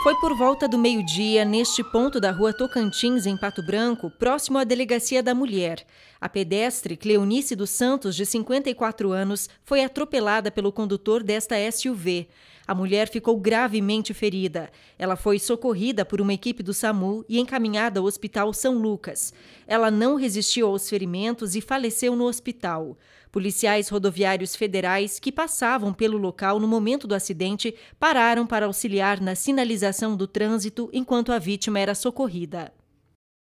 Foi por volta do meio-dia, neste ponto da rua Tocantins, em Pato Branco, próximo à Delegacia da Mulher. A pedestre Cleonice dos Santos, de 54 anos, foi atropelada pelo condutor desta SUV. A mulher ficou gravemente ferida. Ela foi socorrida por uma equipe do SAMU e encaminhada ao Hospital São Lucas. Ela não resistiu aos ferimentos e faleceu no hospital. Policiais rodoviários federais que passavam pelo local no momento do acidente pararam para auxiliar na sinalização fiscalização do trânsito enquanto a vítima era socorrida.